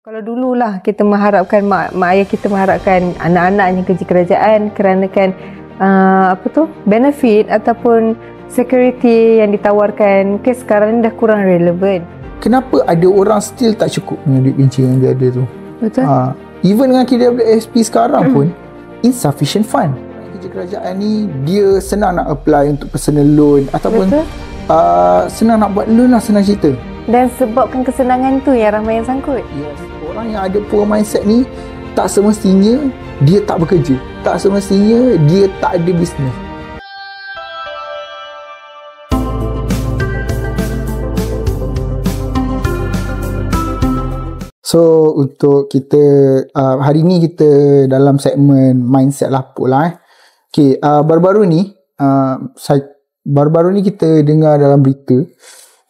Kalau dululah kita mengharapkan mak, mak ayah kita mengharapkan anak-anaknya kerja kerajaan kerana kan uh, apa tu benefit ataupun security yang ditawarkan ke sekarang ni dah kurang relevan. Kenapa ada orang still tak cukup dengan duit pencen yang dia ada tu? Betul. Ha, even dengan KWSP sekarang hmm. pun insufficient fund. Kerja kerajaan ni dia senang nak apply untuk personal loan ataupun uh, senang nak buat loan lah senang cerita. Dan sebabkan kesenangan tu yang ramai yang sangkut. Yes orang yang ada poor mindset ni tak semestinya dia tak bekerja tak semestinya dia tak ada bisnes So untuk kita uh, hari ni kita dalam segmen mindset lah pula eh. Okay, uh, baru-baru ni uh, saya, baru-baru ni kita dengar dalam berita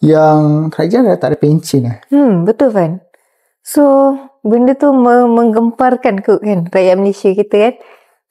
yang kerajaan dah tak ada pencen lah. Hmm, betul Fan. So, benda tu menggemparkan kot kan rakyat Malaysia kita kan.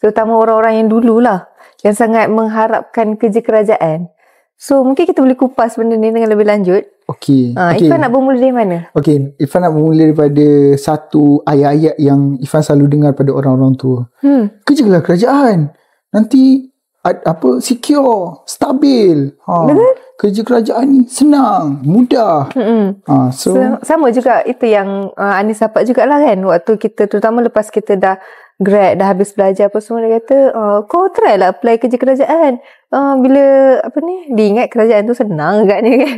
Terutama orang-orang yang dululah yang sangat mengharapkan kerja kerajaan. So, mungkin kita boleh kupas benda ni dengan lebih lanjut. Okey. Ha, okay. Ifan nak bermula dari mana? Okey, Ifan nak bermula daripada satu ayat-ayat yang Ifan selalu dengar pada orang-orang tua. Hmm. Kerjalah kerajaan. Nanti apa secure, stabil. Ha. Betul? kerja kerajaan ni senang, mudah. Hmm. Ha, so, so sama juga itu yang uh, Anis dapat lah kan waktu kita terutama lepas kita dah grad dah habis belajar apa semua dia kata oh, kau try lah apply kerja kerajaan uh, bila apa ni diingat kerajaan tu senang agaknya kan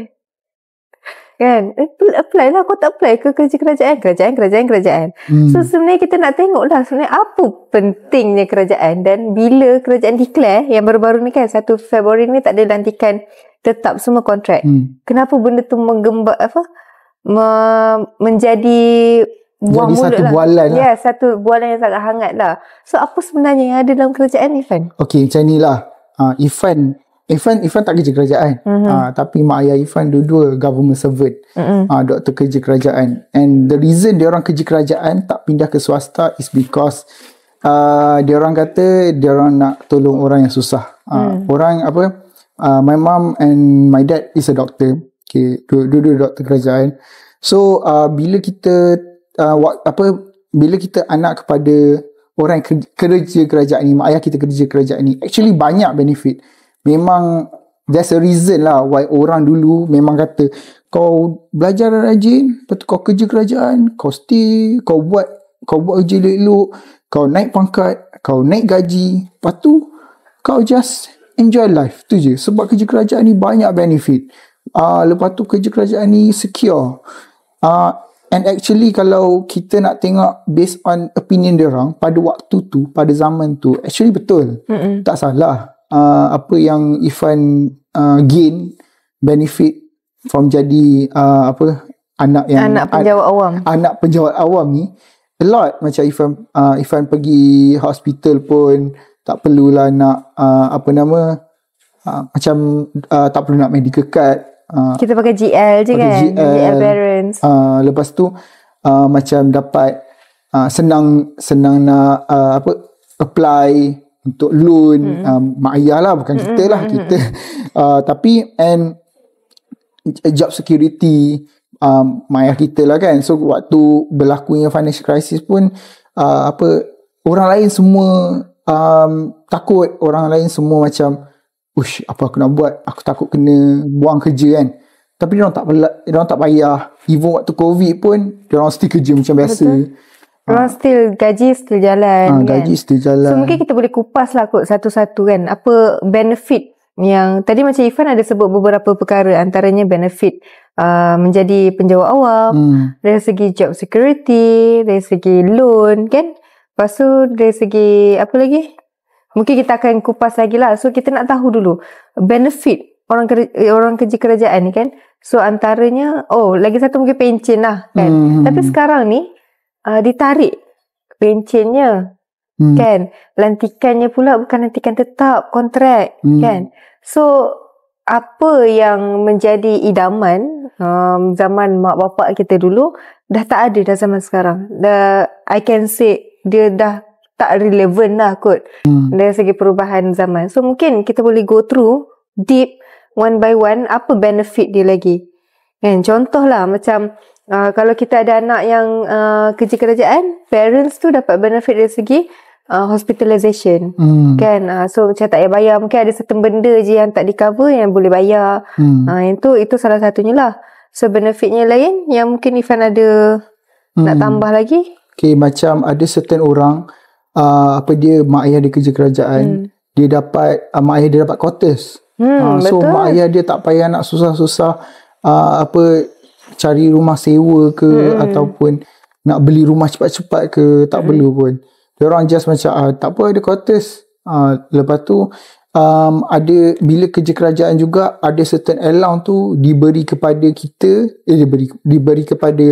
kan apply, eh, apply lah kau tak apply ke kerja kerajaan kerajaan kerajaan kerajaan hmm. so sebenarnya kita nak tengok lah sebenarnya apa pentingnya kerajaan dan bila kerajaan declare yang baru-baru ni kan 1 Februari ni tak ada lantikan tetap semua kontrak hmm. kenapa benda tu menggembak apa me, menjadi buang Jadi mulut satu lah. bualan lah. Ya, satu bualan yang sangat hangat lah. So, apa sebenarnya yang ada dalam kerajaan Ifan? Okay, macam inilah. Uh, ah, Ifan Ifan Ifan tak kerja kerajaan. Mm-hmm. Uh, tapi mak ayah Ifan dua-dua government servant. Mm-hmm. Uh, doktor kerja kerajaan. And the reason dia orang kerja kerajaan tak pindah ke swasta is because uh, dia orang kata dia orang nak tolong orang yang susah. Uh, mm. Orang apa? Uh, my mom and my dad is a doctor. Okay, dua-dua doktor kerajaan. So uh, bila kita uh, wak, apa bila kita anak kepada orang kerja kerajaan ni, mak ayah kita kerja kerajaan ni, actually banyak benefit. Mm memang there's a reason lah why orang dulu memang kata kau belajar rajin lepas tu kau kerja kerajaan kau stay kau buat kau buat kerja elok kau naik pangkat kau naik gaji lepas tu kau just enjoy life tu je sebab kerja kerajaan ni banyak benefit Ah, uh, lepas tu kerja kerajaan ni secure uh, and actually kalau kita nak tengok based on opinion dia orang pada waktu tu pada zaman tu actually betul Mm-mm. tak salah uh, apa yang Ifan uh, gain benefit from jadi uh, apa anak yang anak penjawat an- awam anak penjawat awam ni a lot macam Ifan uh, Ifan pergi hospital pun tak perlulah nak uh, apa nama uh, macam uh, tak perlu nak medical card Uh, kita pakai GL je pakai kan GL, GL parents uh, lepas tu uh, macam dapat uh, senang senang nak uh, apa apply untuk loan hmm. um, mak ayah lah bukan kita lah kita uh, tapi and eh, job security um, mak ayah kita lah kan so waktu berlakunya financial crisis pun uh, apa orang lain semua um, takut orang lain semua macam ush apa aku nak buat aku takut kena buang kerja kan tapi dia orang tak dia orang tak payah even waktu covid pun dia orang still kerja macam biasa Betul. Orang ha. Ah. still gaji still jalan ha, Gaji still jalan So mungkin kita boleh kupas lah kot satu-satu kan Apa benefit yang Tadi macam Ifan ada sebut beberapa perkara Antaranya benefit uh, menjadi penjawat awam hmm. Dari segi job security Dari segi loan kan Lepas tu dari segi apa lagi Mungkin kita akan kupas lagi lah So kita nak tahu dulu Benefit orang kerja, eh, orang kerja kerajaan ni kan So antaranya Oh lagi satu mungkin pencin lah kan hmm. Tapi sekarang ni uh, ditarik pencennya hmm. kan lantikannya pula bukan lantikan tetap kontrak hmm. kan so apa yang menjadi idaman um, zaman mak bapak kita dulu dah tak ada dah zaman sekarang the, I can say dia dah tak relevan lah kot hmm. dari segi perubahan zaman so mungkin kita boleh go through deep one by one apa benefit dia lagi kan contohlah macam Uh, kalau kita ada anak yang uh, kerja kerajaan, parents tu dapat benefit dari segi uh, ah, hospitalization. Hmm. Kan? Uh, so macam tak payah bayar. Mungkin ada certain benda je yang tak di cover yang boleh bayar. Hmm. Uh, yang tu, itu salah satunya lah. So benefitnya lain yang mungkin Ifan ada hmm. nak tambah lagi. Okay, macam ada certain orang, uh, apa dia, mak ayah dia kerja kerajaan, hmm. dia dapat, uh, mak ayah dia dapat quarters. Hmm, uh, so betul. mak ayah dia tak payah nak susah-susah uh, apa cari rumah sewa ke hmm. ataupun nak beli rumah cepat-cepat ke tak hmm. perlu pun. Dia orang just macam ah, tak apa ada quarters. Ah, lepas tu um, ada bila kerja kerajaan juga ada certain allowance tu diberi kepada kita eh diberi diberi kepada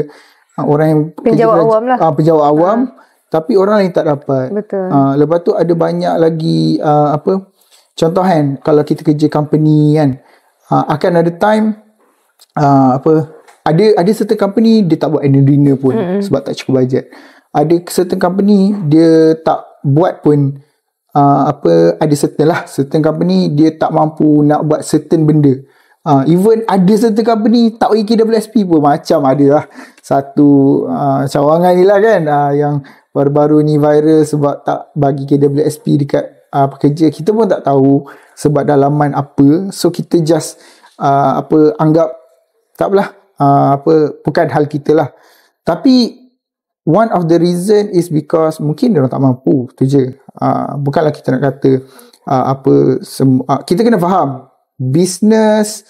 ah, orang yang pejabat kerja awam lah. Ah, pejabat ha. awam ha. tapi orang lain tak dapat. Betul. Ah, lepas tu ada banyak lagi ah, apa contoh kan kalau kita kerja company kan ah, akan ada time ah, apa ada ada certain company dia tak buat annual dinner pun mm-hmm. sebab tak cukup budget ada certain company dia tak buat pun uh, apa ada certain lah certain company dia tak mampu nak buat certain benda uh, even ada certain company tak bagi KWSP pun macam ada lah satu uh, cawangan ni lah kan uh, yang baru-baru ni viral sebab tak bagi KWSP dekat uh, pekerja kita pun tak tahu sebab dalaman apa so kita just uh, apa anggap tak apalah Ah, apa bukan hal kita lah. Tapi one of the reason is because mungkin dia orang tak mampu tu je. Ha, bukanlah kita nak kata ha, apa semua kita kena faham business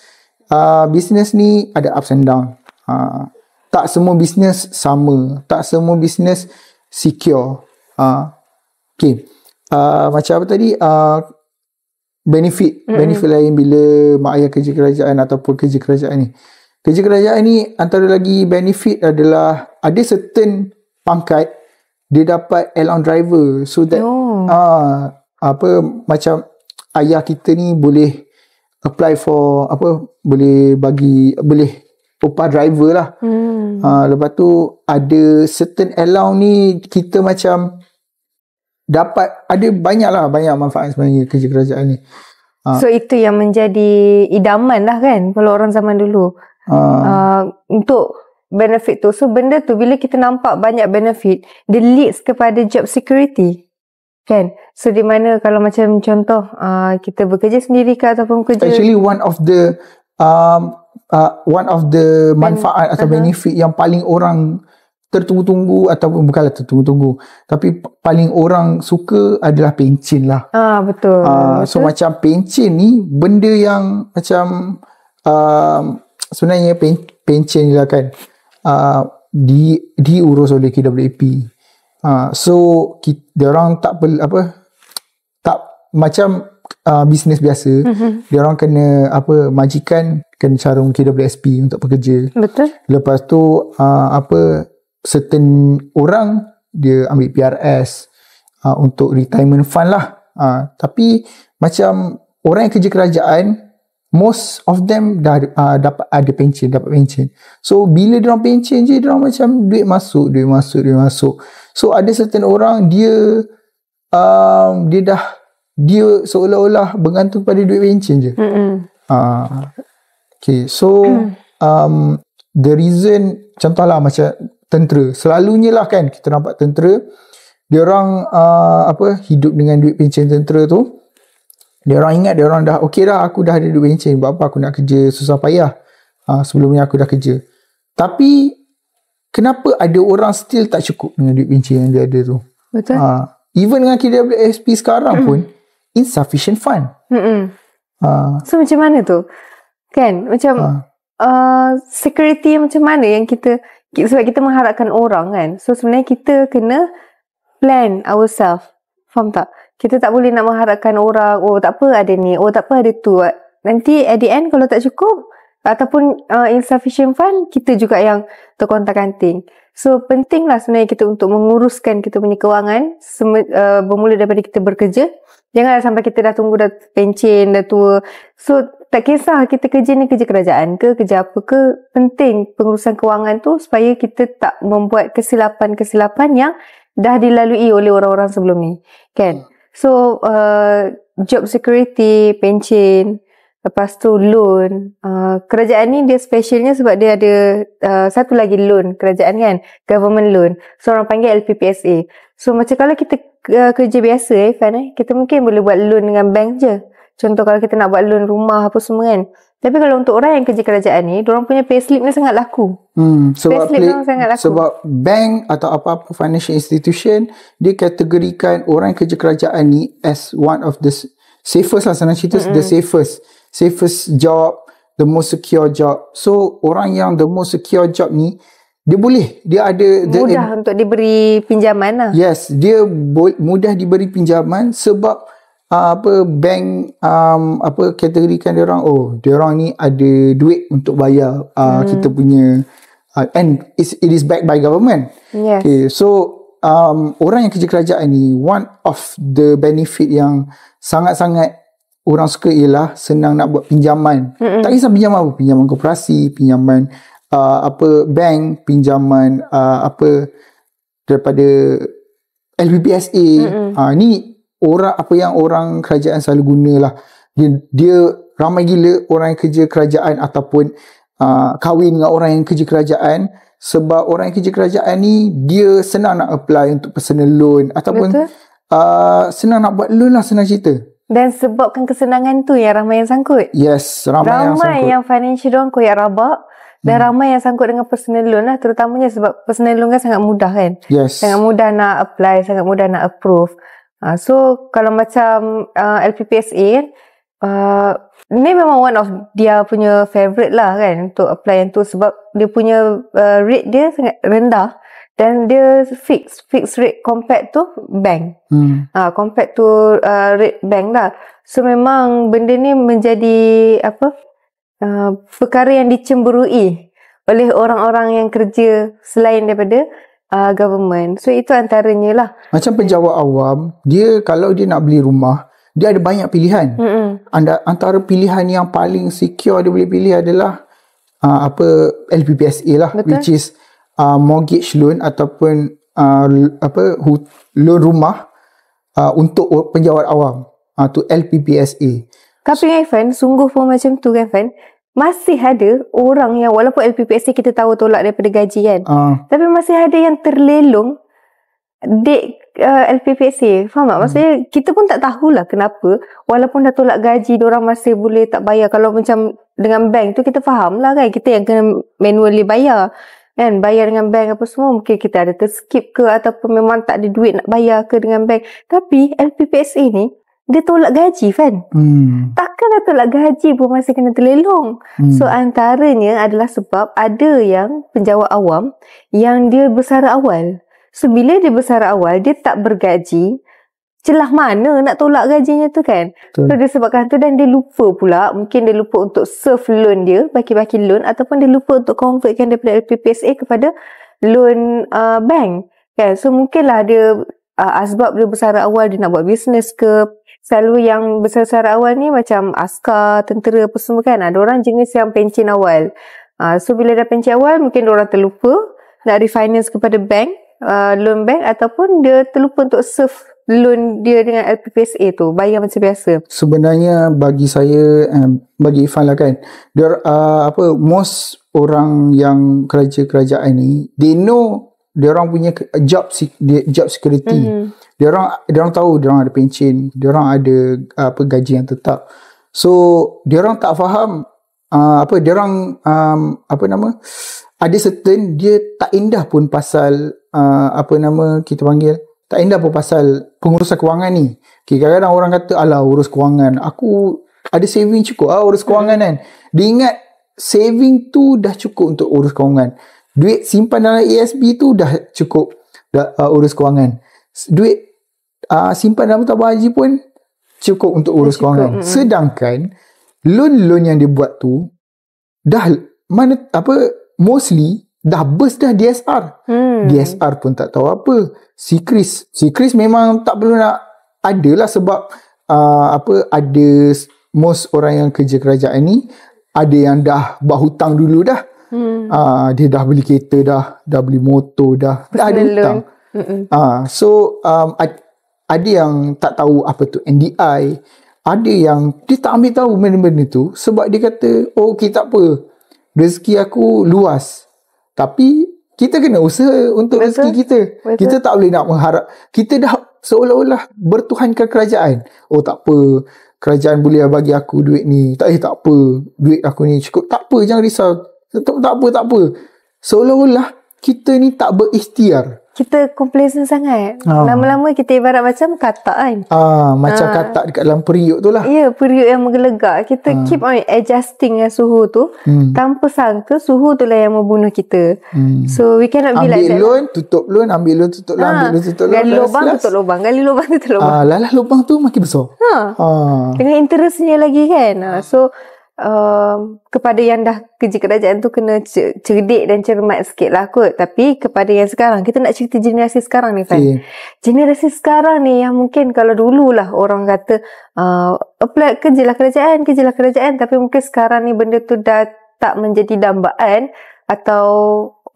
ha, business ni ada ups and down. Ha, tak semua business sama, tak semua business secure. Ha, okay. Ha, macam apa tadi ha, benefit mm-hmm. benefit lain bila mak ayah kerja kerajaan ataupun kerja kerajaan ni. Kerja kerajaan ni antara lagi benefit adalah ada certain pangkat dia dapat allowance driver so that oh. uh, apa macam ayah kita ni boleh apply for apa boleh bagi boleh upah driver lah. Hmm. Uh, lepas tu ada certain allowance ni kita macam dapat ada banyak lah banyak manfaat sebenarnya kerja kerajaan ni. Ah. So itu yang menjadi idaman lah kan kalau orang zaman dulu uh, untuk benefit tu. So benda tu bila kita nampak banyak benefit, dia leads kepada job security. Kan? So di mana kalau macam contoh uh, kita bekerja sendiri ke ataupun kerja Actually one of the um uh, one of the manfaat ben, atau uh-huh. benefit yang paling orang tertunggu-tunggu ataupun bukanlah tertunggu-tunggu tapi paling orang suka adalah pencin lah. Ah betul. Uh, so macam pencin ni benda yang macam uh, sebenarnya pen, pension juga lah kan uh, di diurus oleh KWP. Uh, ah, so dia orang tak perlu apa tak macam uh, bisnes biasa mm-hmm. dia orang kena apa majikan kena carung KWSP untuk pekerja betul lepas tu uh, apa certain orang dia ambil PRS uh, untuk retirement fund lah uh, tapi macam orang yang kerja kerajaan most of them dah uh, dapat ada pension dapat pension so bila dia orang pension je dia orang macam duit masuk duit masuk duit masuk so ada certain orang dia um, dia dah dia seolah-olah bergantung pada duit pension je uh, okay so um, the reason contohlah macam tentera selalunya lah kan kita nampak tentera dia orang uh, ah, apa hidup dengan duit pencen tentera tu dia orang ingat dia orang dah okey dah aku dah ada duit encen buat apa aku nak kerja susah payah. Ha, sebelum ni aku dah kerja. Tapi kenapa ada orang still tak cukup dengan duit pencen yang dia ada tu? Betul. Ha, even dengan KWSP sekarang mm. pun insufficient fund. Hmm. Ha. So macam mana tu? Kan? Macam ha. uh, security macam mana yang kita sebab kita mengharapkan orang kan. So sebenarnya kita kena plan ourselves. Faham tak? kita tak boleh nak mengharapkan orang oh tak apa ada ni oh tak apa ada tu nanti at the end kalau tak cukup ataupun uh, insufficient fund kita juga yang terkontak kanting so pentinglah sebenarnya kita untuk menguruskan kita punya kewangan sem- uh, bermula daripada kita bekerja janganlah sampai kita dah tunggu dah pencen dah tua so tak kisah kita kerja ni kerja kerajaan ke kerja apa ke penting pengurusan kewangan tu supaya kita tak membuat kesilapan-kesilapan yang dah dilalui oleh orang-orang sebelum ni kan hmm. So uh, job security, pension, lepas tu loan. Uh, kerajaan ni dia specialnya sebab dia ada uh, satu lagi loan kerajaan kan, government loan. So orang panggil LPPSA. So macam kalau kita uh, kerja biasa eh, Fan, eh, kita mungkin boleh buat loan dengan bank je. Contoh kalau kita nak buat loan rumah apa semua kan. Tapi kalau untuk orang yang kerja kerajaan ni, orang punya payslip ni sangat laku. Hmm, sebab payslip play, sangat laku. Sebab bank atau apa-apa financial institution, dia kategorikan orang yang kerja kerajaan ni as one of the safest lah sebenarnya itu mm-hmm. the safest. Safest job, the most secure job. So, orang yang the most secure job ni, dia boleh. Dia ada... Mudah the, untuk diberi pinjaman lah. Yes, dia mudah diberi pinjaman sebab uh, apa bank um, apa kategorikan dia orang oh dia orang ni ada duit untuk bayar uh, hmm. kita punya uh, and it is backed by government yes. okay so um, orang yang kerja kerajaan ni one of the benefit yang sangat-sangat orang suka ialah senang nak buat pinjaman Mm-mm. tak kisah pinjaman apa pinjaman koperasi pinjaman uh, apa bank pinjaman uh, apa daripada LBPSA uh, ni orang apa yang orang kerajaan selalu gunalah dia, dia ramai gila orang yang kerja kerajaan ataupun uh, kahwin dengan orang yang kerja kerajaan sebab orang yang kerja kerajaan ni dia senang nak apply untuk personal loan ataupun uh, senang nak buat loan lah senang cerita dan sebabkan kesenangan tu yang ramai yang sangkut yes ramai, ramai yang sangkut ramai yang financial doang koyak rabak dan hmm. ramai yang sangkut dengan personal loan lah terutamanya sebab personal loan kan sangat mudah kan yes sangat mudah nak apply sangat mudah nak approve Uh, so kalau macam uh, ah, LPPSA uh, ah, ni memang one of dia punya favorite lah kan untuk apply yang tu sebab dia punya uh, rate dia sangat rendah dan dia fix fix rate compared to bank. Hmm. Uh, compared to uh, rate bank lah. So memang benda ni menjadi apa uh, perkara yang dicemburui oleh orang-orang yang kerja selain daripada uh, government. So itu antaranya lah. Macam penjawat awam, dia kalau dia nak beli rumah, dia ada banyak pilihan. Mm-hmm. Anda, antara pilihan yang paling secure dia boleh pilih adalah uh, apa LPPSA lah, Betul. which is uh, mortgage loan ataupun uh, apa loan rumah uh, untuk penjawat awam. Uh, to LPPSA. Tapi Evan, sungguh pun macam tu kan Evan masih ada orang yang walaupun LPPSC kita tahu tolak daripada gaji kan. Uh. Tapi masih ada yang terlelong di uh, eh, LPPSC. Faham tak? Hmm. Maksudnya kita pun tak tahulah kenapa walaupun dah tolak gaji orang masih boleh tak bayar. Kalau macam dengan bank tu kita faham lah kan. Kita yang kena manually bayar. Kan? Bayar dengan bank apa semua. Mungkin kita ada terskip ke ataupun memang tak ada duit nak bayar ke dengan bank. Tapi LPPSA ni dia tolak gaji kan hmm. takkan dia tolak gaji pun masih kena terlelong hmm. so antaranya adalah sebab ada yang penjawat awam yang dia bersara awal so bila dia bersara awal dia tak bergaji celah mana nak tolak gajinya tu kan Betul. so dia sebabkan tu dan dia lupa pula mungkin dia lupa untuk serve loan dia baki-baki loan ataupun dia lupa untuk convertkan daripada LPPSA kepada loan uh, bank kan so mungkinlah dia uh, asbab dia bersara awal dia nak buat business ke selalu yang besar-besar awal ni macam askar, tentera apa semua kan. Ada orang jenis yang pencin awal. Uh, so bila dah pencin awal mungkin orang terlupa nak refinance kepada bank, uh, loan bank ataupun dia terlupa untuk serve loan dia dengan LPPSA tu bayar macam biasa. Sebenarnya bagi saya um, bagi Ifan lah kan. There, uh, ah, apa most orang yang kerja kerajaan ni they know dia orang punya job job security. mm Dia orang dia orang tahu dia orang ada pencen, dia orang ada apa gaji yang tetap. So, dia orang tak faham uh, apa dia orang um, apa nama ada certain dia tak indah pun pasal uh, apa nama kita panggil tak indah pun pasal pengurusan kewangan ni. Okay, kadang-kadang orang kata alah urus kewangan. Aku ada saving cukup ah urus kewangan mm-hmm. kan. Dia ingat saving tu dah cukup untuk urus kewangan duit simpan dalam ASB tu dah cukup dah, uh, urus kewangan duit uh, simpan dalam tabung haji pun cukup untuk urus cukup. kewangan mm-hmm. sedangkan loan-loan yang dia buat tu dah mana apa mostly dah burst dah DSR hmm. DSR pun tak tahu apa si Chris si Chris memang tak perlu nak ada lah sebab uh, apa ada most orang yang kerja kerajaan ni ada yang dah berhutang dulu dah hmm. uh, dia dah beli kereta dah dah beli motor dah Personal ada hutang uh, so um, ada yang tak tahu apa tu NDI ada yang dia tak ambil tahu benda-benda tu sebab dia kata oh okay tak apa rezeki aku luas tapi kita kena usaha untuk Betul. rezeki kita Betul. kita tak boleh nak mengharap kita dah seolah-olah bertuhankan kerajaan oh tak apa kerajaan boleh bagi aku duit ni tak eh tak apa duit aku ni cukup tak apa jangan risau tak, tak apa, tak apa. Seolah-olah kita ni tak berikhtiar. Kita complacent sangat. Ah. Lama-lama kita ibarat macam katak kan. Ah, macam ah. katak dekat dalam periuk tu lah. Ya, yeah, periuk yang menggelegak. Kita ah. keep on adjusting dengan suhu tu. Hmm. Tanpa sangka, suhu tu lah yang membunuh kita. Hmm. So, we cannot be ambil like that. Ambil loan, tutup loan. Ambil loan, tutup loan. Ah. Ambil loan, tutup loan. Gali lubang, tutup lubang. Gali lubang, tutup lubang. Ah, lah lah, lubang tu makin besar. Ah. Ah. Dengan interestnya lagi kan. Ah. So, Ehm, kepada yang dah kerja kerajaan tu kena cerdik dan cermat sikit lah kot. Tapi kepada yang sekarang, kita nak cerita generasi sekarang ni Fan. Yeah. Generasi sekarang ni yang mungkin kalau dululah orang kata uh, ehm, apply lah, kerjalah kerajaan, kerjalah kerajaan. Tapi mungkin sekarang ni benda tu dah tak menjadi dambaan atau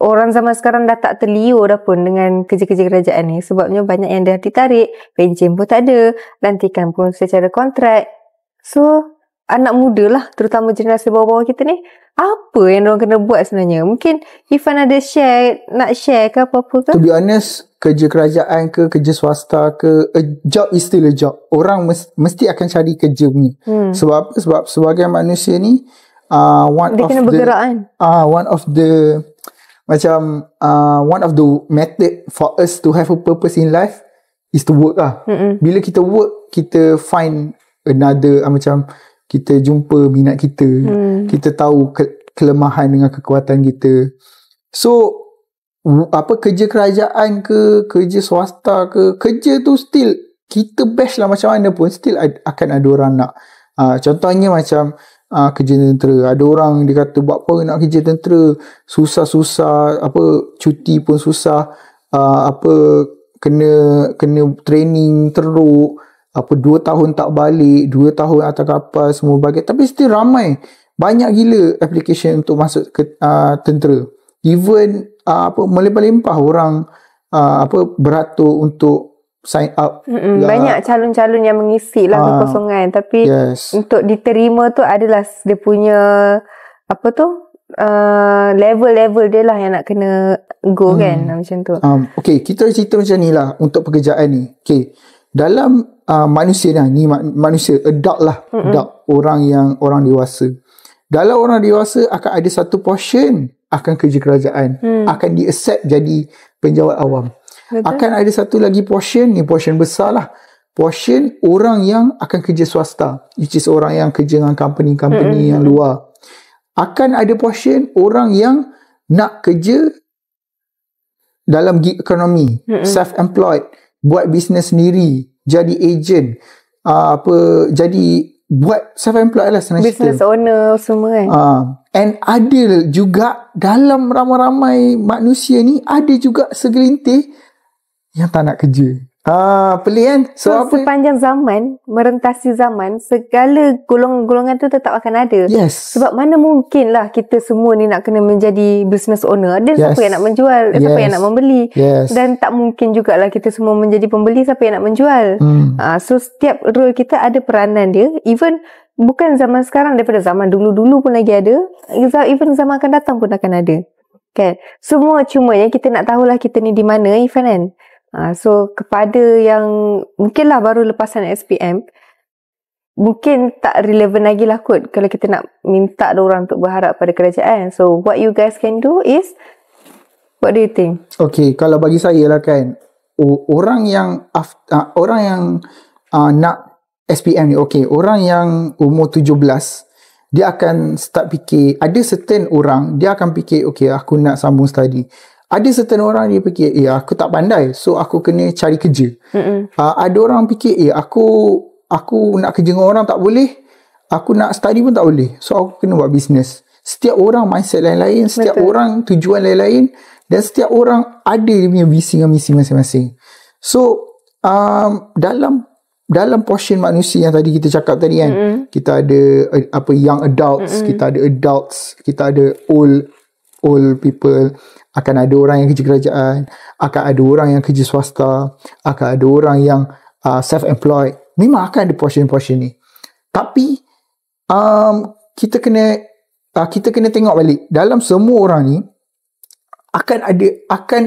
orang zaman sekarang dah tak terliur dah pun dengan kerja-kerja kerajaan ni. Sebabnya banyak yang dah ditarik, pencin pun tak ada, lantikan pun secara kontrak. So, anak muda lah, terutama generasi bawah-bawah kita ni, apa yang orang kena buat sebenarnya? Mungkin Ifan ada share, nak share ke apa-apa ke? To be honest, kerja kerajaan ke, kerja swasta ke, a job is still a job. Orang mesti akan cari kerja punya. Hmm. Sebab apa? Sebab sebagai manusia ni, uh, one Dia of kena the, bergerak kan? Uh, one of the, macam, uh, one of the method for us to have a purpose in life, is to work lah. Mm-mm. Bila kita work, kita find another, uh, macam, kita jumpa minat kita hmm. kita tahu ke- kelemahan dengan kekuatan kita so apa kerja kerajaan ke kerja swasta ke kerja tu still kita best lah macam mana pun still ad- akan ada orang nak uh, contohnya macam uh, kerja tentera ada orang dia kata buat apa nak kerja tentera susah-susah apa cuti pun susah uh, apa kena kena training teruk apa dua tahun tak balik, dua tahun atas kapal semua bagai. Tapi still ramai. Banyak gila application untuk masuk ke uh, tentera. Even uh, apa melimpah-limpah orang uh, apa beratur untuk sign up. Mm-hmm. Banyak calon-calon yang mengisi lah uh, kekosongan. Tapi yes. untuk diterima tu adalah dia punya apa tu Uh, level-level dia lah yang nak kena go hmm. kan macam tu um, Okay kita cerita macam ni lah untuk pekerjaan ni Okay dalam uh, manusia ni, ni manusia adult lah mm-hmm. adult orang yang orang dewasa dalam orang dewasa akan ada satu portion akan kerja kerajaan mm. akan di accept jadi penjawat awam Betul. akan ada satu lagi portion ni portion besar lah portion orang yang akan kerja swasta which is orang yang kerja dengan company-company mm-hmm. yang luar akan ada portion orang yang nak kerja dalam gig economy mm-hmm. self-employed mm buat bisnes sendiri, jadi agent, uh, apa jadi buat self employed lah senang Business owner semua kan. Uh, and ada juga dalam ramai-ramai manusia ni ada juga segelintir yang tak nak kerja. Ha, pelik kan? So, so apa sepanjang zaman, merentasi zaman, segala golongan-golongan tu tetap akan ada. Yes. Sebab mana mungkinlah kita semua ni nak kena menjadi business owner. Ada yes. siapa yang nak menjual, yes. siapa yang nak membeli. Yes. Dan tak mungkin jugalah kita semua menjadi pembeli, siapa yang nak menjual. Hmm. Ha, so, setiap role kita ada peranan dia. Even bukan zaman sekarang, daripada zaman dulu-dulu pun lagi ada. Even zaman akan datang pun akan ada. Kan? Semua cuma yang kita nak tahulah kita ni di mana, Ifan kan? Ah, so kepada yang mungkinlah baru lepasan SPM mungkin tak relevan lagi lah kot kalau kita nak minta orang untuk berharap pada kerajaan so what you guys can do is what do you think okay kalau bagi saya lah kan orang yang after, uh, ah, orang yang uh, nak SPM ni okay orang yang umur 17 dia akan start fikir ada certain orang dia akan fikir okay aku nak sambung study ada certain orang dia fikir ya aku tak pandai so aku kena cari kerja uh, ada orang fikir ya aku aku nak kerja dengan orang tak boleh aku nak study pun tak boleh so aku kena buat bisnes setiap orang mindset lain-lain setiap Betul. orang tujuan lain-lain dan setiap orang ada dia punya visi dan misi masing-masing so um, dalam dalam portion manusia yang tadi kita cakap tadi kan mm-hmm. kita ada eh, apa young adults mm-hmm. kita ada adults kita ada old old people, akan ada orang yang kerja kerajaan, akan ada orang yang kerja swasta, akan ada orang yang uh, self-employed. Memang akan ada portion-portion ni. Tapi um, kita kena uh, kita kena tengok balik dalam semua orang ni akan ada akan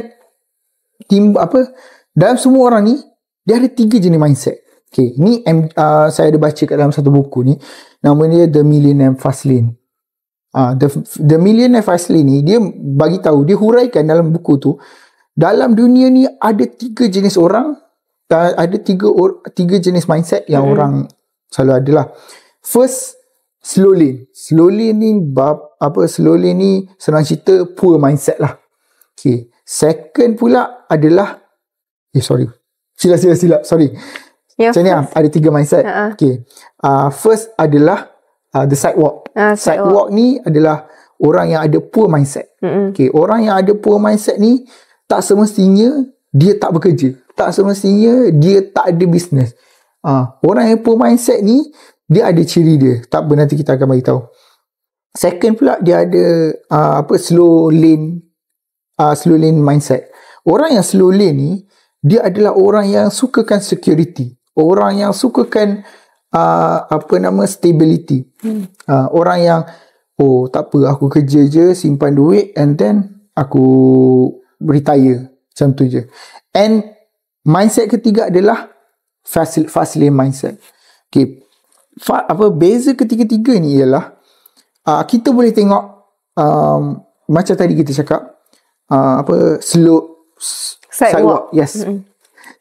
tim apa dalam semua orang ni dia ada tiga jenis mindset. Okay, ni uh, saya ada baca kat dalam satu buku ni. Nama dia The Millionaire Fast Lane. Uh, the the Millionaire Fastly ni dia bagi tahu dia huraikan dalam buku tu dalam dunia ni ada tiga jenis orang ada tiga or, tiga jenis mindset yang hmm. orang selalu adalah. First slowly. Slowly ni bab, apa slowly ni senang cerita poor mindset lah. Okay. Second pula adalah eh sorry. Sila sila sila sorry. Yeah, ni lah, ada tiga mindset. Uh-huh. Okay. Uh, first adalah uh, the sidewalk. Uh, sidewalk. Sidewalk ni adalah orang yang ada poor mindset. Mm-hmm. Okay, orang yang ada poor mindset ni tak semestinya dia tak bekerja. Tak semestinya dia tak ada bisnes. Uh, ah, orang yang poor mindset ni dia ada ciri dia. Tak apa nanti kita akan beritahu. Second pula dia ada uh, apa slow lane uh, slow lane mindset. Orang yang slow lane ni dia adalah orang yang sukakan security. Orang yang sukakan uh, apa nama stability. Hmm. Uh, orang yang oh tak apa aku kerja je simpan duit and then aku retire macam tu je. And mindset ketiga adalah fast fast lane mindset. Okay. Fa, apa beza ketiga-tiga ni ialah uh, kita boleh tengok um, macam tadi kita cakap uh, apa slow sidewalk. sidewalk. Yes. Mm-hmm.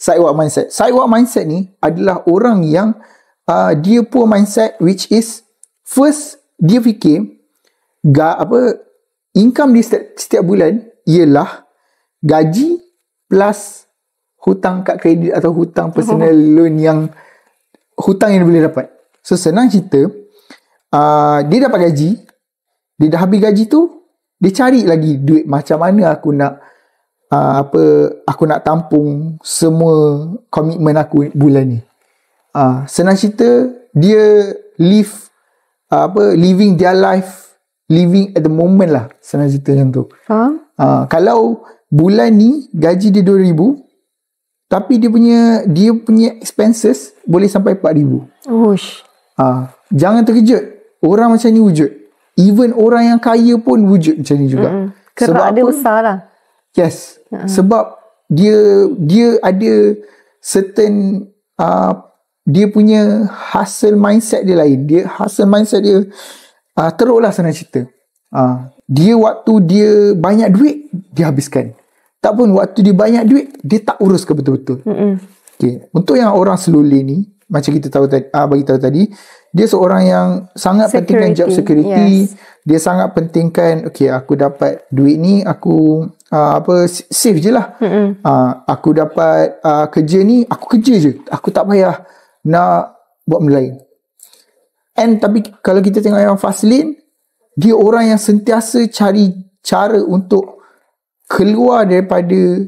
Sidewalk mindset. Sidewalk mindset ni adalah orang yang uh, dia pun mindset which is first dia fikir ga apa income dia setiap, setiap bulan ialah gaji plus hutang kad kredit atau hutang personal uh-huh. loan yang hutang yang dia boleh dapat. So senang cerita uh, dia dapat gaji, dia dah habis gaji tu, dia cari lagi duit macam mana aku nak uh, apa aku nak tampung semua komitmen aku bulan ni. Uh, senang cerita, dia live, uh, apa, living their life, living at the moment lah. Senang cerita macam tu. Faham? Uh, kalau bulan ni, gaji dia RM2,000, tapi dia punya, dia punya expenses boleh sampai RM4,000. Ush. Uh, jangan terkejut. Orang macam ni wujud. Even orang yang kaya pun wujud macam ni juga. Mm-hmm. Sebab ada besar lah. Yes. Mm-hmm. Sebab dia dia ada certain uh, dia punya hasil mindset dia lain. Dia hasil mindset dia uh, teruk lah senang cerita. Uh, dia waktu dia banyak duit, dia habiskan. Tak pun waktu dia banyak duit, dia tak urus ke betul-betul. Okay. Untuk yang orang seluli ni, macam kita tahu tadi, uh, bagi tahu tadi, dia seorang yang sangat security. pentingkan job security. Yes. Dia sangat pentingkan, okay, aku dapat duit ni, aku uh, apa save je lah. Uh, aku dapat uh, kerja ni, aku kerja je. Aku tak payah nak buat melain. And tapi kalau kita tengok yang Faslin, dia orang yang sentiasa cari cara untuk keluar daripada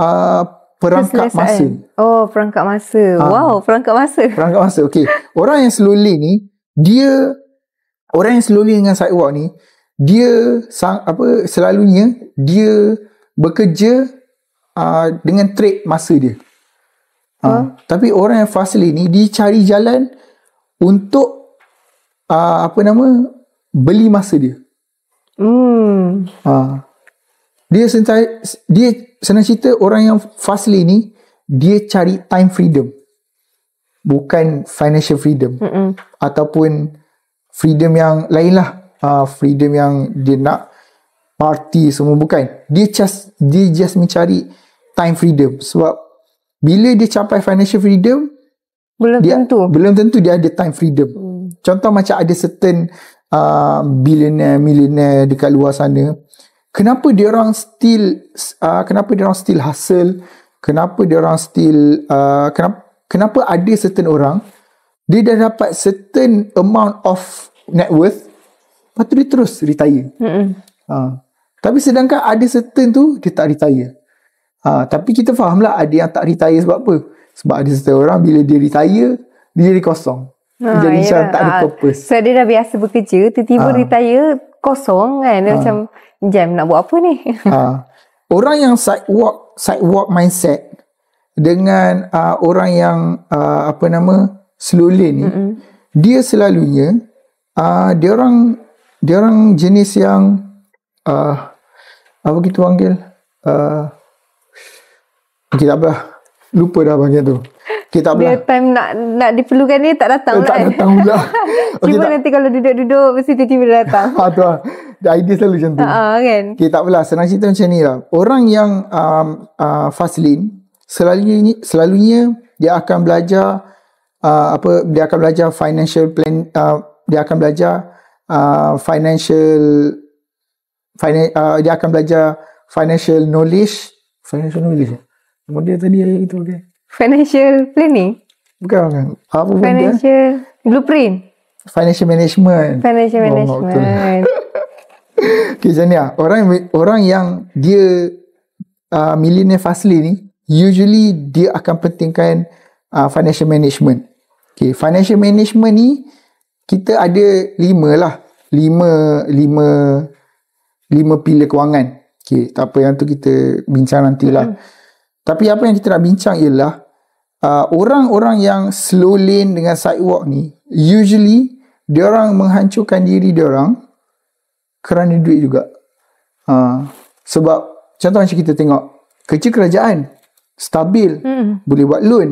uh, perangkap masa. Oh, perangkap masa. Uh, wow, perangkap masa. Perangkap masa, okay. Orang yang slowly ni, dia, orang yang slowly dengan sidewalk ni, dia sang, apa selalunya, dia bekerja uh, dengan trade masa dia. Ha, ah. tapi orang yang fasli ni dicari jalan untuk uh, apa nama beli masa dia. Hmm. Ha. Dia sentai dia senang cerita orang yang fasli ni dia cari time freedom. Bukan financial freedom. Hmm. Ataupun freedom yang lainlah. Ha, freedom yang dia nak party semua bukan. Dia just dia just mencari time freedom sebab bila dia capai financial freedom Belum dia, tentu Belum tentu dia ada time freedom hmm. Contoh macam ada certain uh, Billionaire, millionaire dekat luar sana Kenapa dia orang still uh, Kenapa dia orang still hustle Kenapa dia orang still uh, kenapa, kenapa ada certain orang Dia dah dapat certain amount of net worth Lepas tu dia terus retire hmm. uh. Tapi sedangkan ada certain tu Dia tak retire Ha, tapi kita fahamlah ada yang tak retire sebab apa. Sebab ada setiap orang bila dia retire, dia jadi kosong. Ha, jadi macam tak ada ah, purpose. Sebab so, dia dah biasa bekerja, tiba-tiba ha. retire kosong kan. Dia ha. macam jam nak buat apa ni. Ha. Orang yang sidewalk, sidewalk mindset dengan uh, orang yang uh, apa nama slow lane ni, Mm-mm. dia selalunya uh, dia orang dia orang jenis yang uh, apa kita panggil uh, Okey tak apa. Lupa dah bahagian tu. Okey tak apa. Lah. time nak nak diperlukan ni tak datang eh, lah. Tak eh. datang pula. Okay, Cuma tak. nanti kalau duduk-duduk mesti tiba-tiba datang. ha tu lah. The idea selalu macam tu. Ha uh-uh, kan. Okey tak apalah. Senang cerita macam ni lah. Orang yang um, uh, fast selalunya, selalunya dia akan belajar uh, apa dia akan belajar financial plan uh, dia akan belajar uh, financial finan, uh, dia akan belajar financial knowledge financial knowledge eh? Nama dia tadi ayat itu okay. Financial planning? Bukan bukan. Apa pun Financial dia? blueprint? Financial management. Financial oh, management. Oh, okay Jania, orang, orang yang dia uh, millionaire fastly ni, usually dia akan pentingkan uh, financial management. Okay, financial management ni, kita ada lima lah. Lima, lima, lima pilar kewangan. Okay, tak apa yang tu kita bincang nantilah. Hmm. Tapi apa yang kita nak bincang ialah uh, orang-orang yang slow lane dengan sidewalk ni usually dia orang menghancurkan diri dia orang kerana duit juga. Uh, sebab contoh macam kita tengok kerja kerajaan stabil hmm. boleh buat loan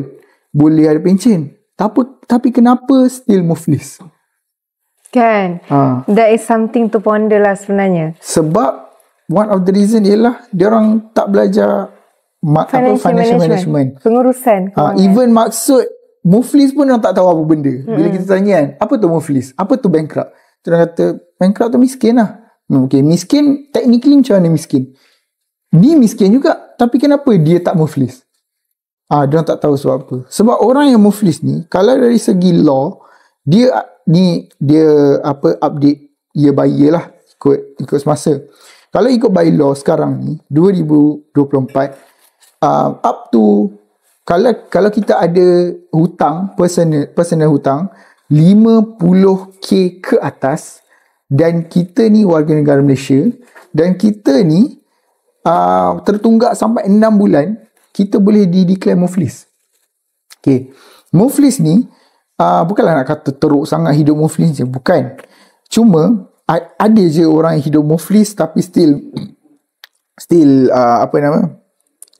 boleh ada pencen tapi tapi kenapa still muflis kan ha. that is something to ponder lah sebenarnya sebab one of the reason ialah dia orang tak belajar ma- financial, apa, financial management, management. pengurusan ha, even maksud muflis pun orang tak tahu apa benda bila hmm. kita tanya kan apa tu muflis apa tu bankrupt tu orang kata bankrupt tu miskin lah hmm, okay. miskin technically macam mana miskin ni miskin juga tapi kenapa dia tak muflis ah ha, dia orang tak tahu sebab apa sebab orang yang muflis ni kalau dari segi law dia ni dia apa update year by year lah ikut ikut semasa kalau ikut by law sekarang ni 2024 uh, up to kalau kalau kita ada hutang personal personal hutang 50k ke atas dan kita ni warga negara Malaysia dan kita ni uh, tertunggak sampai 6 bulan kita boleh di declare muflis. Okey. Muflis ni uh, bukanlah nak kata teruk sangat hidup muflis je bukan. Cuma ada je orang yang hidup muflis tapi still still uh, apa nama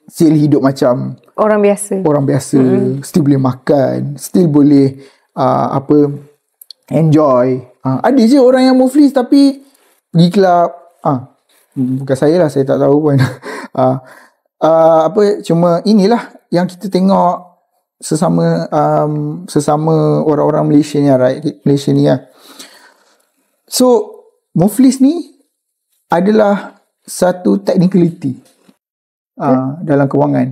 still hidup macam orang biasa. Orang biasa, mm still boleh makan, still boleh uh, apa enjoy. Uh, ada je orang yang muflis tapi pergi kelab. Uh, bukan saya lah, saya tak tahu pun. uh, uh, apa cuma inilah yang kita tengok sesama um, sesama orang-orang Malaysia ni right? Malaysia ni ya. So muflis ni adalah satu technicality. Ah, hmm. dalam kewangan.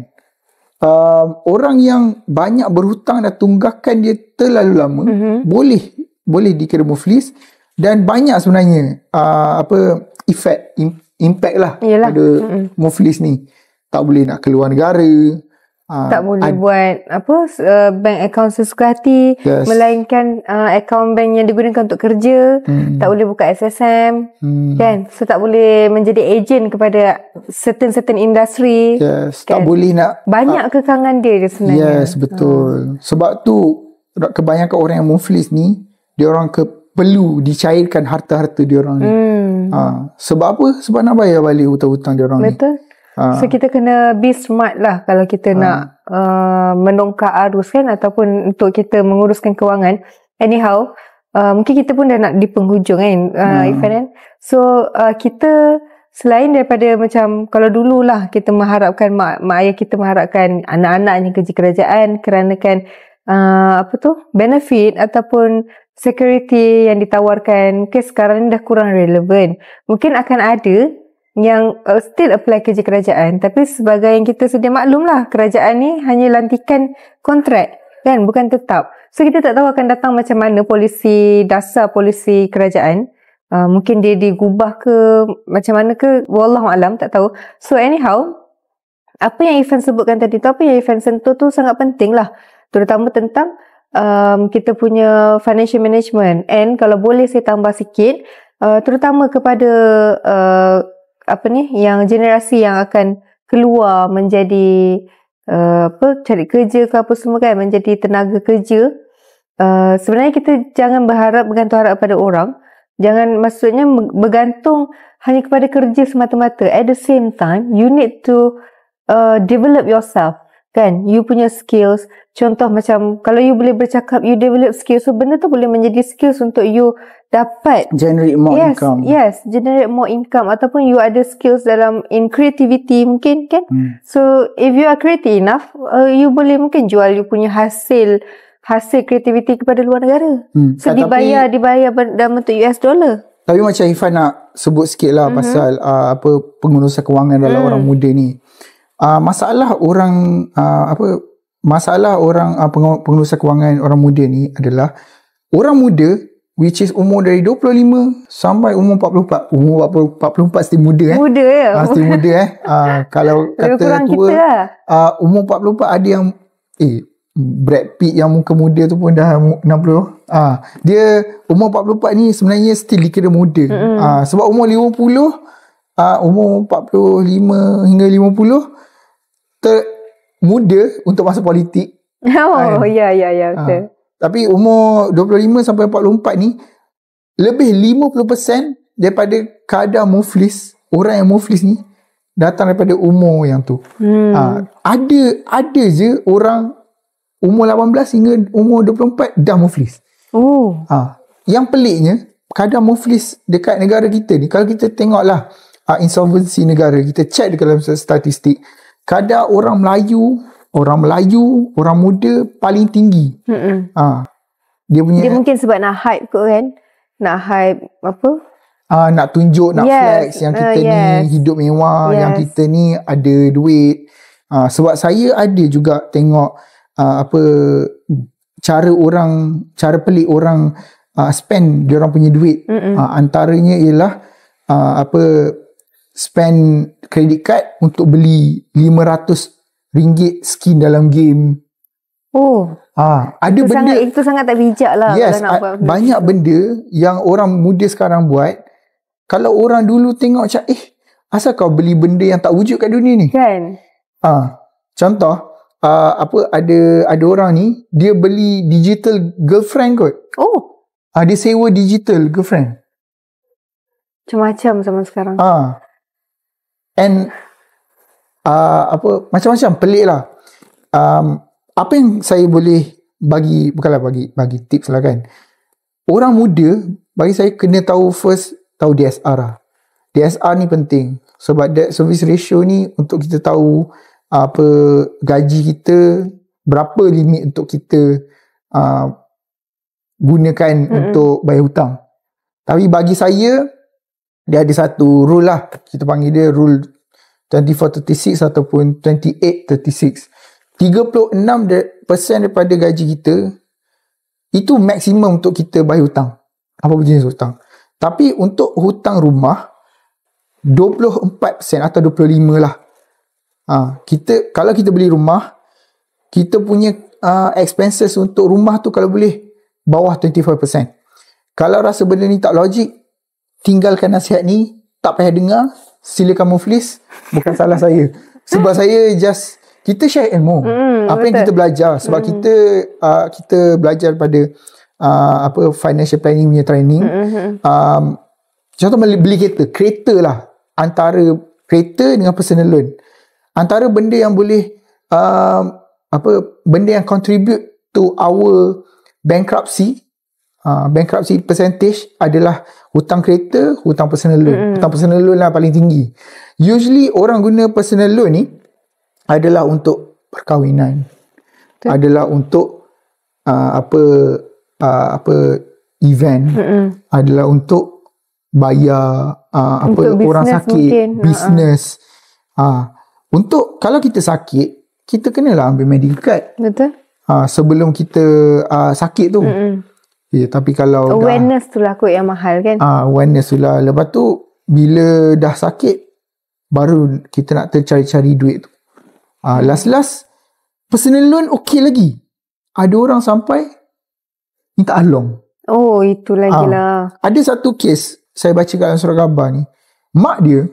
Um, orang yang banyak berhutang dan tunggakan dia terlalu lama hmm. boleh boleh dikira muflis dan banyak sebenarnya uh, apa effect impact lah Yalah. pada hmm. muflis ni. Tak boleh nak keluar negara. Uh, tak boleh ad- buat apa uh, bank account sesuka hati yes. melainkan uh, account bank yang digunakan untuk kerja hmm. tak boleh buka SSM hmm. kan so tak boleh menjadi ejen kepada certain certain industri yes. kan? tak boleh nak banyak uh, kekangan dia je sebenarnya yes betul uh. sebab tu kebanyakan orang yang muflis ni dia orang ke perlu dicairkan harta-harta dia orang ni uh, sebab apa sebab nak bayar balik hutang-hutang dia orang ni betul Ha. So kita kena be smart lah kalau kita ha. nak uh, menongkak arus kan ataupun untuk kita menguruskan kewangan. Anyhow, uh, mungkin kita pun dah nak di penghujung kan, Ifan uh, ha. kan. So uh, kita selain daripada macam kalau dululah kita mengharapkan mak, mak ayah kita mengharapkan anak-anaknya kerja kerajaan kerana kan uh, apa tu benefit ataupun security yang ditawarkan ke okay, sekarang ni dah kurang relevan. Mungkin akan ada yang uh, still apply kerja kerajaan tapi sebagai yang kita sedia maklum lah kerajaan ni hanya lantikan kontrak kan bukan tetap so kita tak tahu akan datang macam mana polisi dasar polisi kerajaan uh, mungkin dia digubah ke macam mana ke wallahualam tak tahu so anyhow apa yang event sebutkan tadi tu apa yang event sentuh tu sangat penting lah terutama tentang um, kita punya financial management and kalau boleh saya tambah sikit uh, terutama kepada uh, apa ni yang generasi yang akan keluar menjadi uh, apa cari kerja ke apa semua kan menjadi tenaga kerja uh, sebenarnya kita jangan berharap bergantung harap pada orang jangan maksudnya bergantung hanya kepada kerja semata-mata at the same time you need to uh, develop yourself kan you punya skills contoh macam kalau you boleh bercakap you develop skills so benda tu boleh menjadi skills untuk you dapat generate more yes, income yes generate more income ataupun you ada skills dalam in creativity mungkin kan hmm. so if you are creative enough uh, you boleh mungkin jual you punya hasil hasil creativity kepada luar negara hmm. so tak, ah, dibayar tapi, dibayar dalam bentuk US dollar tapi macam Ifan nak sebut sikit lah mm-hmm. pasal uh, apa pengurusan kewangan dalam hmm. orang muda ni uh, masalah orang uh, apa masalah orang uh, ah, peng- pengurusan kewangan orang muda ni adalah orang muda which is umur dari 25 sampai umur 44 umur 44, 44 still muda eh muda ya uh, still muda eh uh, kalau kata tua lah. uh, umur 44 ada yang eh Brad Pitt yang muka muda tu pun dah 60 uh, dia umur 44 ni sebenarnya still dikira muda mm-hmm. uh, sebab umur 50 ha, umur 45 hingga 50 ter muda untuk masuk politik. Oh, kan? ya ya ya ah, betul. Tapi umur 25 sampai 44 ni lebih 50% daripada kadar muflis, orang yang muflis ni datang daripada umur yang tu. Hmm. Ha, ada ada je orang umur 18 hingga umur 24 dah muflis. Oh. Ha, yang peliknya kadar muflis dekat negara kita ni kalau kita tengoklah lah uh, insolvency negara. Kita check dalam statistik. Kadar orang Melayu, orang Melayu, orang muda paling tinggi. Ha. Uh, dia punya Dia mungkin sebab nak hype ke kan? Nak hype apa? Uh, nak tunjuk, nak yes. flex yang kita uh, yes. ni hidup mewah, yes. yang kita ni ada duit. Uh, sebab saya ada juga tengok uh, apa cara orang cara pelik orang uh, spend orang punya duit. Uh, antaranya ialah uh, apa spend credit card untuk beli 500 ringgit skin dalam game. Oh. Ah, ha, ada itu benda sangat, itu sangat tak bijak lah yes, nak buat. Yes. Banyak benda yang orang muda sekarang buat. Kalau orang dulu tengok macam eh asal kau beli benda yang tak wujud kat dunia ni? Kan. Ah. Ha, contoh uh, apa ada ada orang ni dia beli digital girlfriend kot. Oh. Ada ha, sewa digital girlfriend. Macam-macam zaman sekarang. Ah. Ha. And uh, apa macam-macam pelik lah. Um, apa yang saya boleh bagi bukanlah bagi bagi tips lah kan. Orang muda bagi saya kena tahu first tahu DSR lah. DSR ni penting sebab debt service ratio ni untuk kita tahu apa gaji kita berapa limit untuk kita uh, gunakan mm-hmm. untuk bayar hutang. Tapi bagi saya dia ada satu rule lah kita panggil dia rule 2436 ataupun 2836 36% daripada gaji kita itu maksimum untuk kita bayar hutang apa jenis hutang tapi untuk hutang rumah 24% atau 25% lah ha, kita kalau kita beli rumah kita punya uh, expenses untuk rumah tu kalau boleh bawah 25% kalau rasa benda ni tak logik tinggalkan nasihat ni tak payah dengar sila kamu muflis bukan salah saya sebab hmm. saya just kita share ilmu mm, apa betul. yang kita belajar sebab mm. kita uh, kita belajar pada uh, apa financial planning punya training mm-hmm. um, contoh beli, beli kereta kereta lah antara kereta dengan personal loan antara benda yang boleh um, apa benda yang contribute to our bankruptcy uh, bankruptcy percentage adalah Hutang kereta, hutang personal loan. mm Hutang personal loan lah paling tinggi. Usually orang guna personal loan ni adalah untuk perkahwinan. Betul. Adalah untuk uh, apa uh, apa event. Mm-hmm. Adalah untuk bayar uh, apa untuk orang sakit, business Uh-huh. Uh, untuk kalau kita sakit, kita kenalah ambil medical card. Betul. Uh, sebelum kita uh, sakit tu. Mm-hmm. Ya, yeah, tapi kalau awareness tu lah kot yang mahal kan. Ah, awareness tu lah. Lepas tu bila dah sakit baru kita nak tercari-cari duit tu. Ah, last last personal loan okey lagi. Ada orang sampai minta along. Oh, itu lagi ah, lah. Ada satu kes saya baca kat surat khabar ni. Mak dia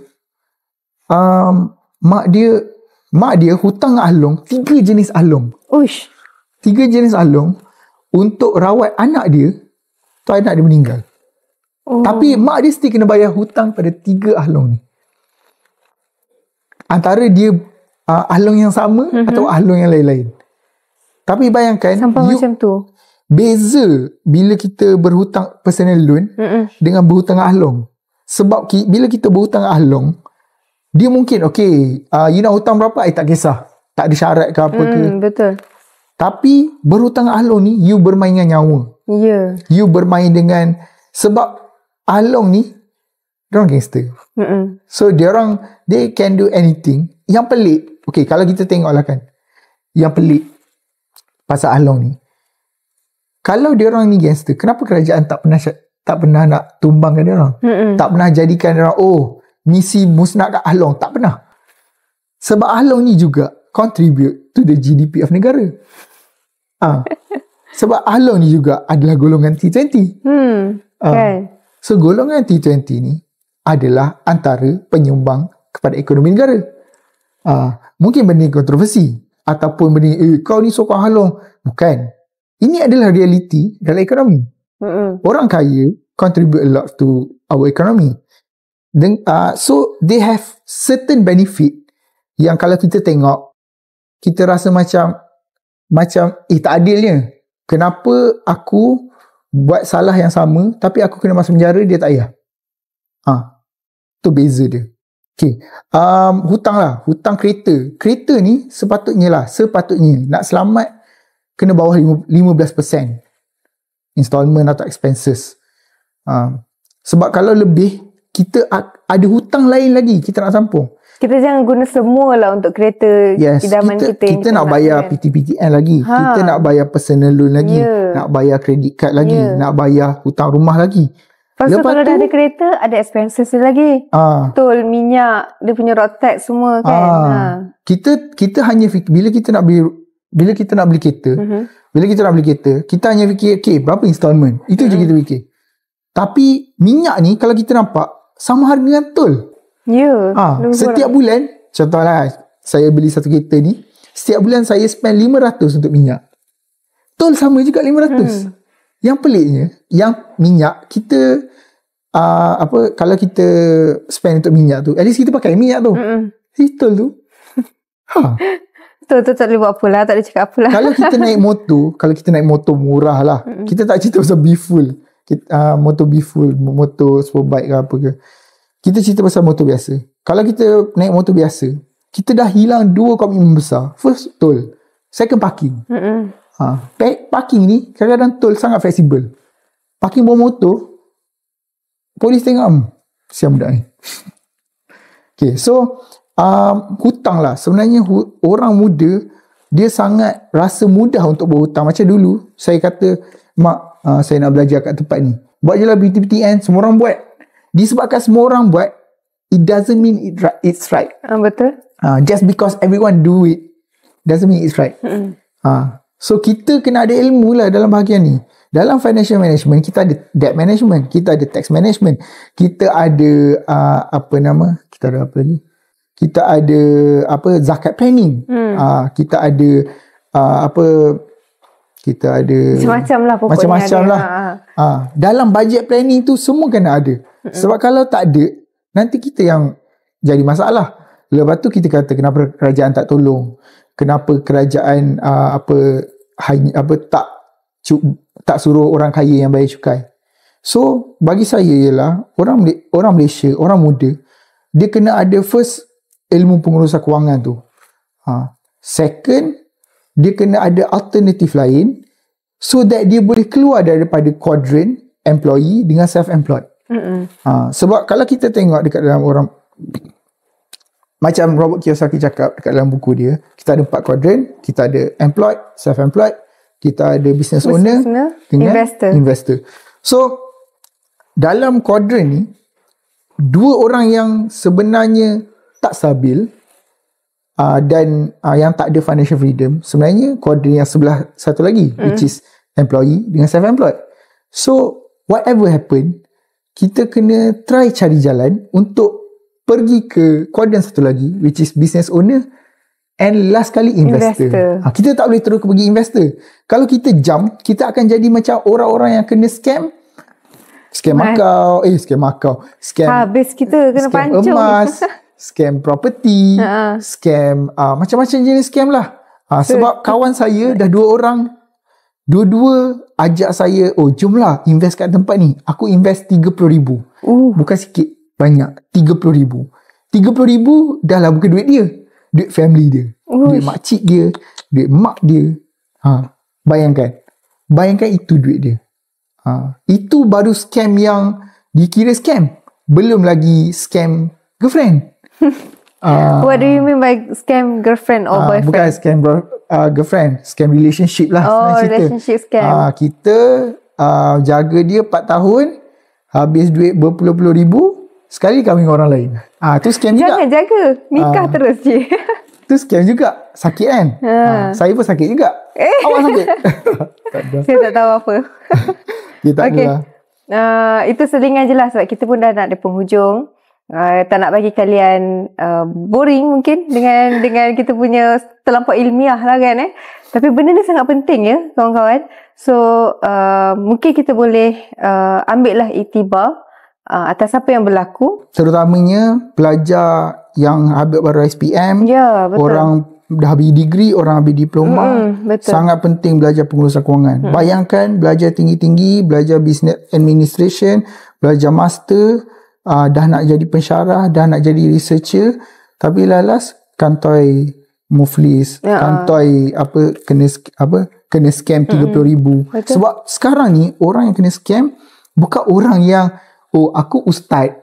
um, mak dia mak dia hutang along tiga jenis along. Ush. Tiga jenis along untuk rawat anak dia tu anak dia meninggal oh. tapi mak dia still kena bayar hutang pada tiga ahlong ni antara dia uh, ahlong yang sama mm-hmm. atau ahlong yang lain-lain tapi bayangkan sampai you, macam tu beza bila kita berhutang personal loan Mm-mm. dengan berhutang ahlong sebab ki, bila kita berhutang ahlong dia mungkin okay uh, you nak hutang berapa I tak kisah tak ada syarat ke apa mm, ke betul tapi berhutang Along ni you bermain dengan nyawa. Ya. Yeah. You bermain dengan sebab Along ni dia orang gangster. Mm-mm. So dia orang they can do anything. Yang pelik. Okay kalau kita tengok lah kan. Yang pelik pasal Along ni. Kalau dia orang ni gangster, kenapa kerajaan tak pernah tak pernah nak tumbangkan dia orang? Tak pernah jadikan dia orang oh, misi musnahkan Along, tak pernah. Sebab Along ni juga contribute to the GDP of negara. Ha. Sebab Ahlong ni juga adalah golongan T20. Hmm. Ha. Ah. Okay. So golongan T20 ni adalah antara penyumbang kepada ekonomi negara. Ha. Mungkin benda kontroversi ataupun benda eh kau ni sokong Ahlong. Bukan. Ini adalah realiti dalam ekonomi. Mm-mm. Orang kaya contribute a lot to our economy. Then, uh, so they have certain benefit yang kalau kita tengok kita rasa macam macam eh tak adilnya kenapa aku buat salah yang sama tapi aku kena masuk penjara dia tak payah ha. tu beza dia Okay. Um, hutang lah hutang kereta kereta ni sepatutnya lah sepatutnya nak selamat kena bawah 15% installment atau expenses um, sebab kalau lebih kita ada hutang lain lagi kita nak sampung kita jangan guna semua lah untuk kereta yes, idaman kita. Kita, kita nak bayar kan. PTPTN lagi. Ha. Kita nak bayar personal loan lagi. Yeah. Nak bayar kredit card lagi. Yeah. Nak bayar hutang rumah lagi. Pasal Lepas kalau tu, dah ada kereta, ada expenses dia lagi. Ha. Betul, minyak, dia punya road tax semua ha. kan. Ha. Ha. Kita kita hanya fikir, bila kita nak beli bila kita nak beli kereta, mm-hmm. bila kita nak beli kereta, kita hanya fikir, okay, berapa installment? Itu mm-hmm. je mhm. kita fikir. Tapi minyak ni kalau kita nampak sama harga dengan tol. Ya. Yeah, ha, setiap bulan, contohlah saya beli satu kereta ni, setiap bulan saya spend 500 untuk minyak. Tol sama juga 500. Hmm. Yang peliknya, yang minyak kita uh, apa kalau kita spend untuk minyak tu, at least kita pakai minyak tu. Hmm. tol tu. ha. Tol tu tak boleh buat apa tak boleh cakap apa Kalau kita naik motor, kalau kita naik motor murah lah. Hmm. Kita tak cerita pasal B-Full. Kita, uh, motor B-Full, motor superbike ke apa ke. Kita cerita pasal motor biasa. Kalau kita naik motor biasa, kita dah hilang dua komitmen besar. First, tol. Second, parking. Ha. Parking ni, kadang-kadang tol sangat fleksibel. Parking bawa motor, polis tengok, hmm, siang budak ni. okay, so, um, hutang lah. Sebenarnya, hu- orang muda, dia sangat rasa mudah untuk berhutang. Macam dulu, saya kata, mak, uh, saya nak belajar kat tempat ni. Buat je lah BTPTN, semua orang buat disebabkan semua orang buat it doesn't mean it right, it's right uh, betul uh, just because everyone do it doesn't mean it's right uh, so kita kena ada ilmu lah dalam bahagian ni dalam financial management kita ada debt management kita ada tax management kita ada uh, apa nama kita ada apa ni kita ada apa zakat planning hmm. uh, kita ada uh, apa kita ada macam-macam lah pokoknya macam-macam lah ha. uh, dalam budget planning tu semua kena ada sebab kalau tak ada, nanti kita yang jadi masalah. Lepas tu kita kata kenapa kerajaan tak tolong? Kenapa kerajaan uh, apa hanya apa tak tak suruh orang kaya yang bayar cukai? So, bagi saya ialah orang orang Malaysia, orang muda, dia kena ada first ilmu pengurusan kewangan tu. Ha. Second, dia kena ada alternatif lain so that dia boleh keluar daripada quadrant employee dengan self-employed. Mm-mm. Ha, sebab kalau kita tengok dekat dalam orang macam Robert Kiyosaki cakap dekat dalam buku dia, kita ada empat kuadran, kita ada employed, self-employed, kita ada business, business owner, owner investor. investor. So dalam kuadran ni dua orang yang sebenarnya tak stabil uh, dan uh, yang tak ada financial freedom sebenarnya kuadran yang sebelah satu lagi mm. which is employee dengan self-employed. So whatever happen kita kena try cari jalan untuk pergi ke kuadran satu lagi which is business owner and last kali investor. investor. Ha, kita tak boleh terus pergi investor. Kalau kita jump, kita akan jadi macam orang-orang yang kena scam. Scam Mas. akau, eh scam makau, Scam habis kita kena scam pancung. Emas, scam property, ha. scam uh, macam-macam jenis scam lah. Ha, ah, so, sebab kawan saya dah dua orang Dua-dua ajak saya, oh jomlah invest kat tempat ni. Aku invest RM30,000. Uh. Bukan sikit, banyak. RM30,000. RM30,000 dah lah bukan duit dia. Duit family dia. Uh. Duit makcik dia. Duit mak dia. Ha. Bayangkan. Bayangkan itu duit dia. Ha. Itu baru scam yang dikira scam. Belum lagi scam girlfriend. Uh, What do you mean by scam girlfriend or uh, boyfriend? Bukan scam bro, uh, girlfriend, scam relationship lah. Oh, relationship cerita. scam. Uh, kita uh, jaga dia 4 tahun, habis duit berpuluh-puluh ribu, sekali kahwin orang lain. Ah, uh, tu scam juga. Jangan jaga, nikah uh, terus je. tu scam juga, sakit kan? Uh. Uh, saya pun sakit juga. Eh. Awak sakit? saya tak tahu apa. Kita ya, okay. Uh, itu selingan je lah sebab kita pun dah nak di penghujung. Uh, tak nak bagi kalian uh, boring mungkin dengan dengan kita punya terlampau ilmiah lah kan eh. Tapi benda ni sangat penting ya kawan-kawan. So uh, mungkin kita boleh uh, ambil lah itibar uh, atas apa yang berlaku. Terutamanya pelajar yang habis baru SPM. Ya betul. Orang dah habis degree, orang habis diploma. mm betul. Sangat penting belajar pengurusan kewangan. Mm. Bayangkan belajar tinggi-tinggi, belajar business administration, belajar master uh, dah nak jadi pensyarah, dah nak jadi researcher, tapi lalas kantoi muflis, ya. kantoi apa kena apa kena scam 30,000. Hmm. Sebab sekarang ni orang yang kena scam bukan orang yang oh aku ustaz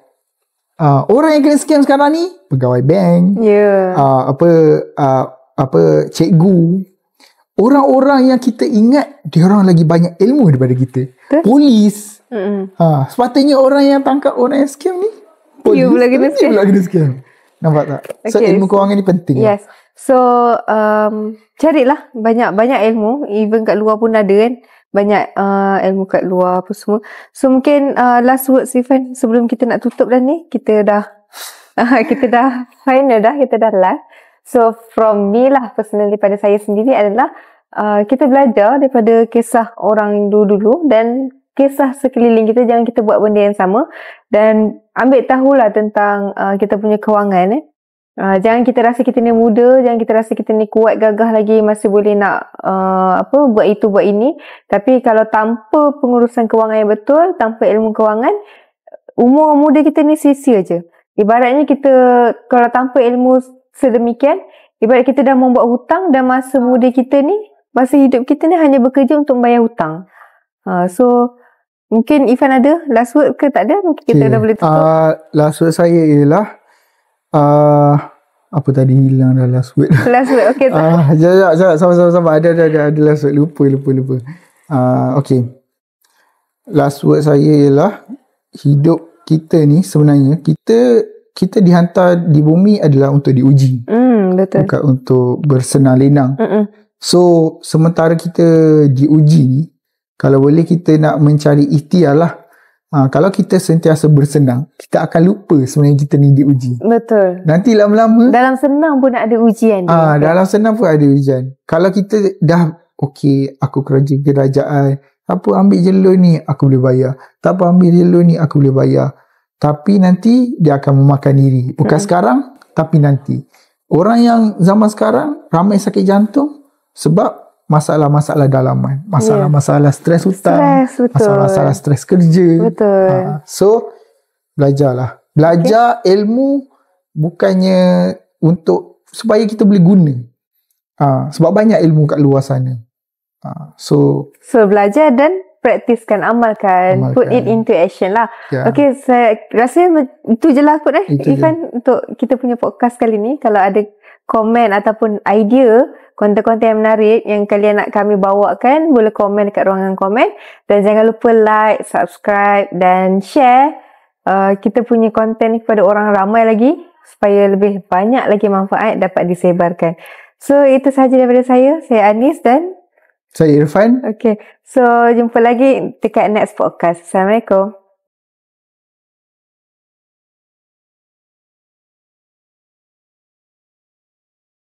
Uh, orang yang kena scam sekarang ni pegawai bank yeah. Ya. uh, apa uh, apa cikgu orang-orang yang kita ingat dia orang lagi banyak ilmu daripada kita Betul. polis Mm-hmm. Ha, sepatutnya orang yang tangkap orang yang scam ni. You pula kena scam. You pula kena scam. Nampak tak? So okay. ilmu kewangan ni penting. Yes. Lah. So um, carilah banyak-banyak ilmu. Even kat luar pun ada kan. Banyak uh, ilmu kat luar pun semua. So mungkin uh, last words Ivan sebelum kita nak tutup dah ni. Kita dah uh, kita dah final dah. Kita dah last. So from me lah personally pada saya sendiri adalah uh, kita belajar daripada kisah orang dulu-dulu dan kisah sekeliling kita jangan kita buat benda yang sama dan ambil tahulah tentang uh, kita punya kewangan eh. Uh, jangan kita rasa kita ni muda, jangan kita rasa kita ni kuat gagah lagi masih boleh nak uh, apa buat itu buat ini. Tapi kalau tanpa pengurusan kewangan yang betul, tanpa ilmu kewangan, umur muda kita ni sia-sia je. Ibaratnya kita kalau tanpa ilmu sedemikian, ibarat kita dah membuat hutang dan masa muda kita ni, masa hidup kita ni hanya bekerja untuk bayar hutang. Uh, so Mungkin Ifan ada last word ke tak ada? Mungkin okay. kita dah boleh tutup. Uh, last word saya ialah uh, apa tadi hilang dah last word. Last word. Okey. uh, ah, jap jap jap sama sama sama ada ada ada, ada last word lupa lupa lupa. Ah, uh, okey. Last word saya ialah hidup kita ni sebenarnya kita kita dihantar di bumi adalah untuk diuji. Hmm, betul. Bukan untuk bersenang lenang. Mm-mm. So, sementara kita diuji ni, kalau boleh kita nak mencari ikhtiar lah. Ha, kalau kita sentiasa bersenang, kita akan lupa sebenarnya kita ni diuji. Betul. Nanti lama-lama. Dalam senang pun ada ujian. Ah, ha, dalam senang pun ada ujian. Kalau kita dah, okey, aku kerja kerajaan. Apa ambil je loan ni, aku boleh bayar. Tak apa ambil je loan ni, aku boleh bayar. Tapi nanti dia akan memakan diri. Bukan hmm. sekarang, tapi nanti. Orang yang zaman sekarang, ramai sakit jantung. Sebab masalah-masalah dalaman, masalah-masalah ya. stres hutang, masalah-masalah stres kerja. Betul. Ha. So belajarlah. Belajar okay. ilmu bukannya untuk supaya kita boleh guna. Ha. sebab banyak ilmu kat luar sana. Ha. so so belajar dan praktiskan amalkan, amalkan. put it into action lah. Yeah. Okay, saya rasa itu je lah kot eh. Itu Even je. untuk kita punya podcast kali ni kalau ada komen ataupun idea konten-konten yang menarik yang kalian nak kami bawakan boleh komen dekat ruangan komen dan jangan lupa like, subscribe dan share uh, kita punya konten kepada orang ramai lagi supaya lebih banyak lagi manfaat dapat disebarkan. So itu sahaja daripada saya. Saya Anis dan saya Irfan. Okay. So jumpa lagi dekat next podcast. Assalamualaikum.